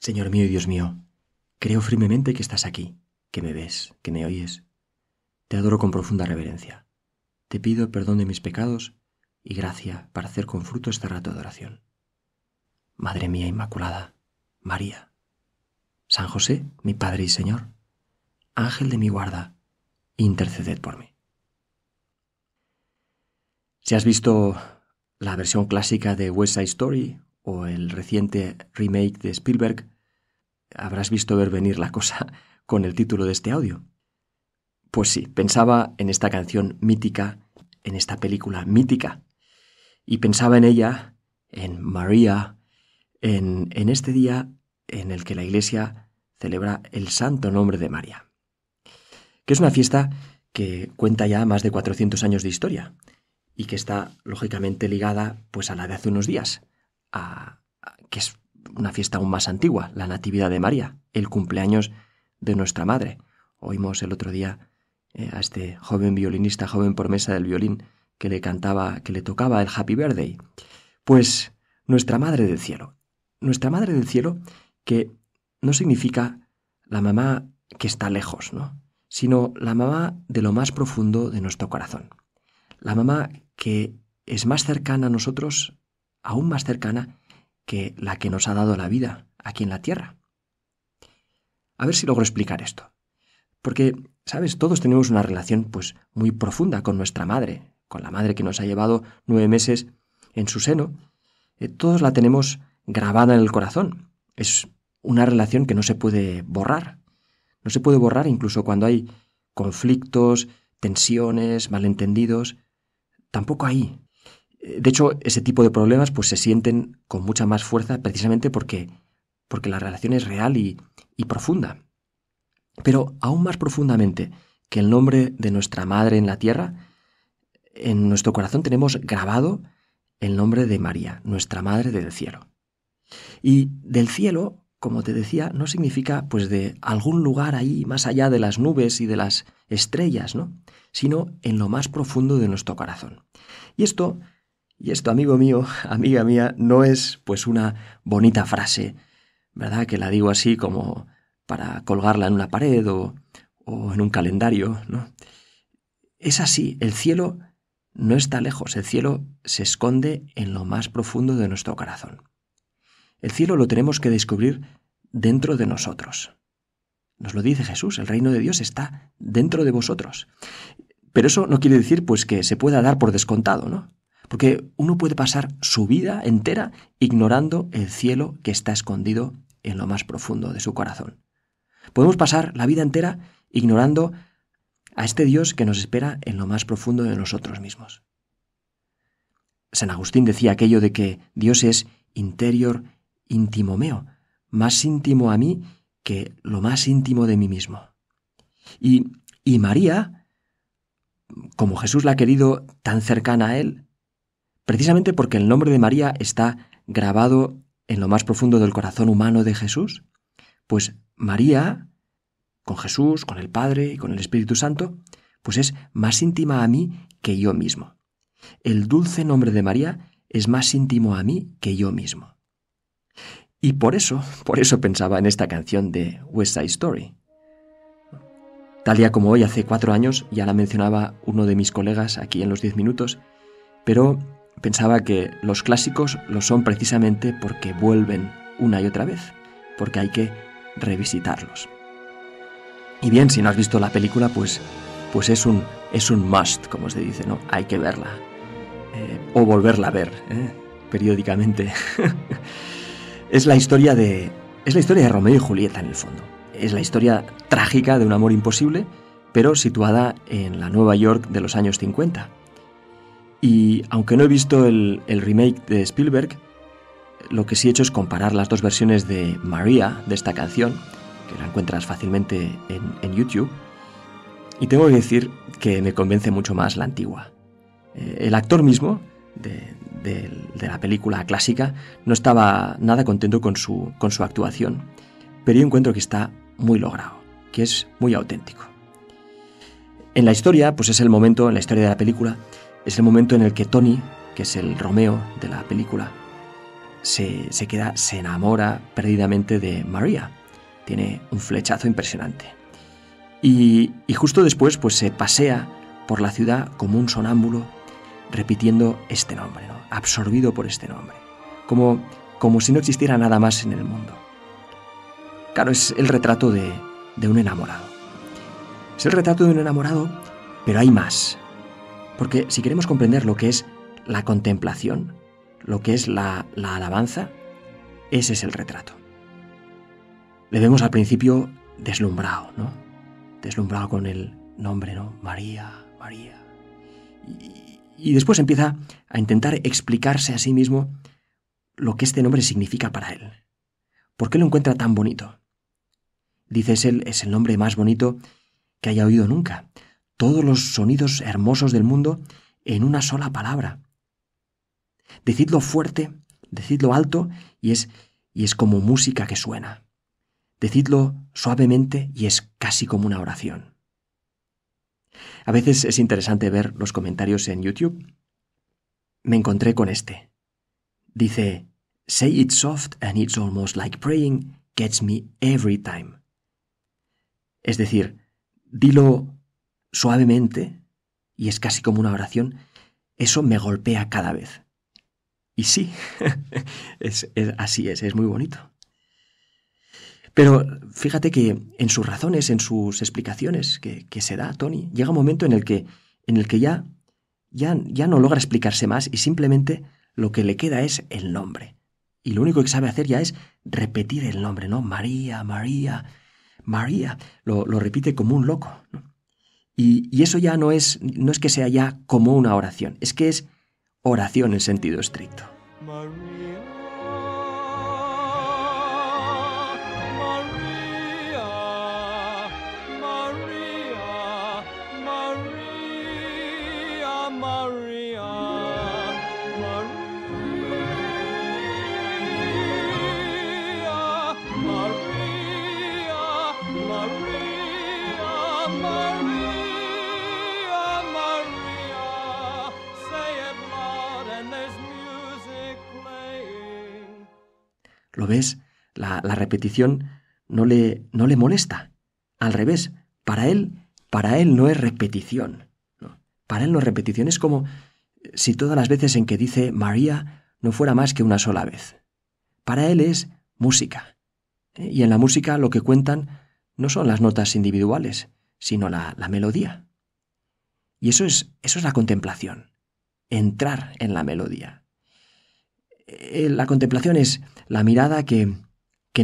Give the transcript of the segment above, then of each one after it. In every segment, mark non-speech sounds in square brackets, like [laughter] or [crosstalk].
Señor mío y Dios mío, creo firmemente que estás aquí, que me ves, que me oyes. Te adoro con profunda reverencia. Te pido perdón de mis pecados y gracia para hacer con fruto este rato de oración. Madre mía Inmaculada, María, San José, mi Padre y Señor, Ángel de mi guarda, interceded por mí. Si has visto la versión clásica de West Side Story o el reciente remake de Spielberg, habrás visto ver venir la cosa con el título de este audio. Pues sí, pensaba en esta canción mítica, en esta película mítica, y pensaba en ella, en María, en, en este día en el que la Iglesia celebra el santo nombre de María, que es una fiesta que cuenta ya más de 400 años de historia y que está lógicamente ligada pues a la de hace unos días, que es una fiesta aún más antigua, la Natividad de María, el cumpleaños de nuestra madre. Oímos el otro día eh, a este joven violinista, joven promesa del violín, que le cantaba, que le tocaba el Happy Birthday. Pues nuestra Madre del Cielo. Nuestra Madre del Cielo que no significa la mamá que está lejos, ¿no? Sino la mamá de lo más profundo de nuestro corazón. La mamá que es más cercana a nosotros aún más cercana que la que nos ha dado la vida aquí en la Tierra. A ver si logro explicar esto. Porque, ¿sabes? Todos tenemos una relación pues muy profunda con nuestra madre, con la madre que nos ha llevado nueve meses en su seno. Eh, todos la tenemos grabada en el corazón. Es una relación que no se puede borrar. No se puede borrar incluso cuando hay conflictos, tensiones, malentendidos. Tampoco ahí eh, de hecho, ese tipo de problemas pues, se sienten con mucha más fuerza precisamente porque, porque la relación es real y, profunda. Pero aún más profundamente que el nombre de nuestra madre en la tierra, en nuestro corazón tenemos grabado el nombre de María, nuestra madre del cielo. Y del cielo, como te decía, no significa pues de algún lugar ahí más allá de las nubes y de las estrellas, ¿no? Sino en lo más profundo de nuestro corazón. Y esto y esto, amigo mío, [laughs] amiga mía, no es pues una bonita frase, ¿verdad? Que la digo así como para colgarla en una pared o, en un calendario, ¿no? Es así, el cielo no está lejos, el cielo se esconde en lo más profundo de nuestro corazón. El cielo lo tenemos que descubrir dentro de nosotros. Nos lo dice Jesús, el reino de Dios está dentro de vosotros. Pero eso no quiere decir pues que se pueda dar por descontado, ¿no? Porque uno puede pasar su vida entera ignorando el cielo que está escondido en lo más profundo de su corazón. Podemos pasar la vida entera ignorando a este Dios que nos espera en lo más profundo de nosotros mismos. San Agustín decía aquello de que Dios es interior íntimo más íntimo a mí que lo más íntimo de mí mismo. Y, y María, como Jesús la ha querido tan cercana a él, precisamente porque el nombre de María está grabado en lo más profundo del corazón humano de Jesús? Pues María, con Jesús, con el Padre y con el Espíritu Santo, pues es más íntima a mí que yo mismo. El dulce nombre de María es más íntimo a mí que yo mismo. Y por eso, por eso pensaba en esta canción de West Side Story. Tal día como hoy, hace cuatro años, ya la mencionaba uno de mis colegas aquí en los diez minutos, pero pensaba que los clásicos lo son precisamente porque vuelven una y otra vez, porque hay que revisitarlos. Y bien, si no has visto la película, pues, pues es, un, must, como se dice, ¿no? Hay que verla. Eh, o volverla a ver, ¿eh? periódicamente. [laughs] es, la historia de, es la historia de Romeo y Julieta, en el fondo. Es la historia trágica de un amor imposible, pero situada en la Nueva York de los años 50 y aunque no he visto el, remake de Spielberg, lo que sí he hecho es comparar las dos versiones de María, de esta canción, que la encuentras fácilmente en, YouTube, y tengo que decir que me convence mucho más la antigua. Eh, el actor mismo de, la película clásica no estaba nada contento con su, con su actuación, pero yo encuentro que está muy logrado, que es muy auténtico. En la historia, pues es el momento, en la historia de la película, es el momento en el que Tony, que es el Romeo de la película, se, queda, se enamora perdidamente de María. Tiene un flechazo impresionante. Y, justo después, pues se pasea por la ciudad como un sonámbulo, repitiendo este nombre, absorbido por este nombre, como, como si no existiera nada más en el mundo. Claro, es el retrato de, de un enamorado. Es el retrato de un enamorado, pero hay más. Porque si queremos comprender lo que es la contemplación, lo que es la, alabanza, ese es el retrato. Le vemos al principio deslumbrado, ¿no? Deslumbrado con el nombre, ¿no? María, María. Y, después empieza a intentar explicarse a sí mismo lo que este nombre significa para él. ¿Por qué lo encuentra tan bonito? Dice, él, es el nombre más bonito que haya oído nunca todos los sonidos hermosos del mundo en una sola palabra. Decidlo fuerte, decidlo alto y es, y es como música que suena. Decidlo suavemente y es casi como una oración. A veces es interesante ver los comentarios en YouTube. Me encontré con este. Dice, Say it soft and it's almost like praying gets me every time. Es decir, dilo suavemente, y es casi como una oración, eso me golpea cada vez. Y sí, [laughs] es, así es, es muy bonito. Pero fíjate que en sus razones, en sus explicaciones que, se da Tony, llega un momento en el que, en el que ya, ya, ya no logra explicarse más y simplemente lo que le queda es el nombre. Y lo único que sabe hacer ya es repetir el nombre, ¿no? María, María, María. Lo, lo repite como un loco. ¿no? Y, eso ya no es, no es que sea ya como una oración, es que es oración en sentido estricto. ¿Lo ves? La, repetición no le, no le molesta. Al revés, para él, para él no es repetición. Para él no es repetición. Es como si todas las veces en que dice María no fuera más que una sola vez. Para él es música. ¿eh? Y en la música lo que cuentan no son las notas individuales, sino la, la melodía. Y eso es, eso es la contemplación, entrar en la melodía. Eh, la contemplación es la mirada que,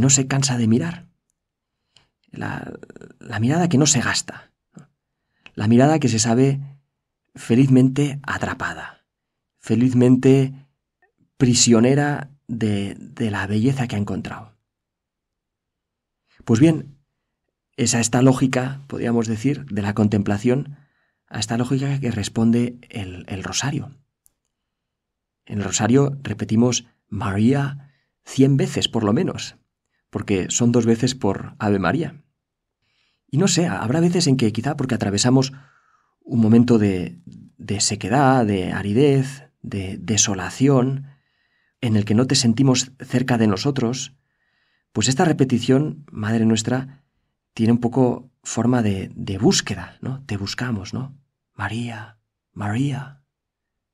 no se cansa de mirar, la, mirada que no se gasta, la mirada que se sabe felizmente atrapada, felizmente prisionera de, de la belleza que ha encontrado. Pues bien, es a esta lógica, podríamos decir, de la contemplación, a esta lógica que responde el rosario. En el rosario repetimos María cien veces por lo menos, porque son dos veces por Ave María. Y no sé, habrá veces en que quizá porque atravesamos un momento de, de sequedad, de aridez, de desolación, en el que no te sentimos cerca de nosotros, pues esta repetición, Madre nuestra, tiene un poco forma de, de búsqueda, ¿no? Te buscamos, ¿no? María, María,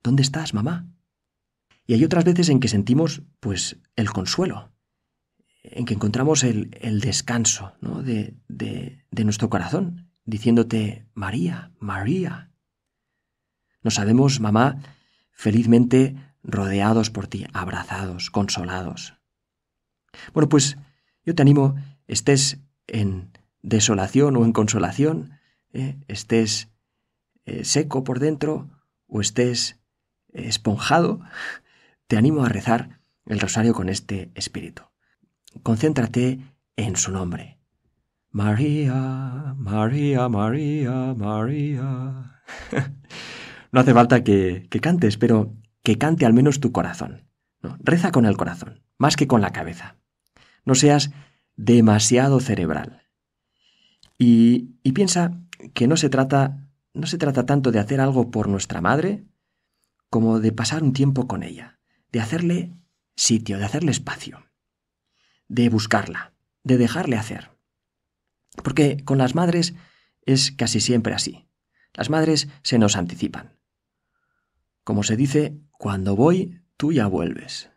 ¿dónde estás, mamá? Y hay otras veces en que sentimos, pues, el consuelo, en que encontramos el, descanso de, nuestro corazón, diciéndote, María, María. Nos sabemos, mamá, felizmente rodeados por ti, abrazados, consolados. Bueno, pues yo te animo, estés en desolación o en consolación, ¿eh? estés eh, seco por dentro o estés eh, esponjado, te animo a rezar el rosario con este espíritu. Concéntrate en su nombre. María, María, María, María. [laughs] no hace falta que, que, cantes, pero que cante al menos tu corazón. No, reza con el corazón, más que con la cabeza. No seas demasiado cerebral. Y, y piensa que no se trata no se trata tanto de hacer algo por nuestra madre como de pasar un tiempo con ella de hacerle sitio, de hacerle espacio, de buscarla, de dejarle hacer. Porque con las madres es casi siempre así. Las madres se nos anticipan. Como se dice, cuando voy, tú ya vuelves.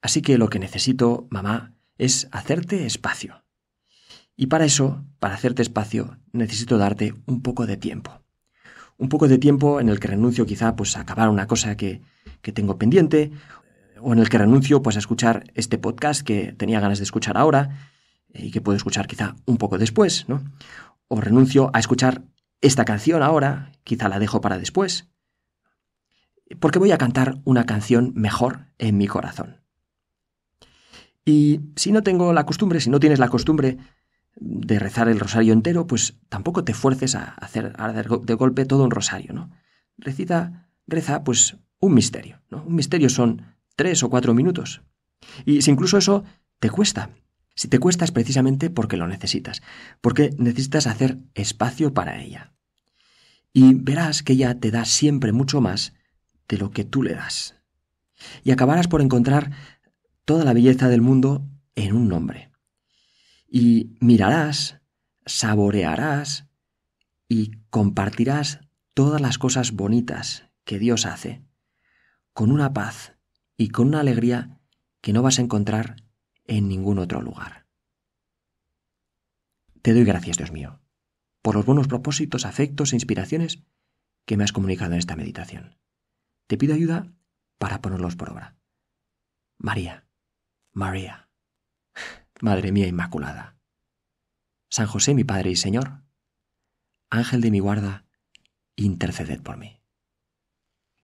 Así que lo que necesito, mamá, es hacerte espacio. Y para eso, para hacerte espacio, necesito darte un poco de tiempo un poco de tiempo en el que renuncio quizá pues a acabar una cosa que, que tengo pendiente o en el que renuncio pues a escuchar este podcast que tenía ganas de escuchar ahora eh, y que puedo escuchar quizá un poco después, ¿no? O renuncio a escuchar esta canción ahora, quizá la dejo para después. Porque voy a cantar una canción mejor en mi corazón. Y si no tengo la costumbre, si no tienes la costumbre de rezar el rosario entero, pues tampoco te fuerces a hacer de golpe todo un rosario, ¿no? Recita, reza, pues un misterio, ¿no? Un misterio son tres o cuatro minutos. Y si incluso eso te cuesta, si te cuesta es precisamente porque lo necesitas, porque necesitas hacer espacio para ella. Y verás que ella te da siempre mucho más de lo que tú le das. Y acabarás por encontrar toda la belleza del mundo en un nombre y mirarás, saborearás y compartirás todas las cosas bonitas que Dios hace, con una paz y con una alegría que no vas a encontrar en ningún otro lugar. Te doy gracias, Dios mío, por los buenos propósitos, afectos e inspiraciones que me has comunicado en esta meditación. Te pido ayuda para ponerlos por obra. María, María. Madre mía Inmaculada. San José, mi Padre y Señor. Ángel de mi guarda, interceded por mí.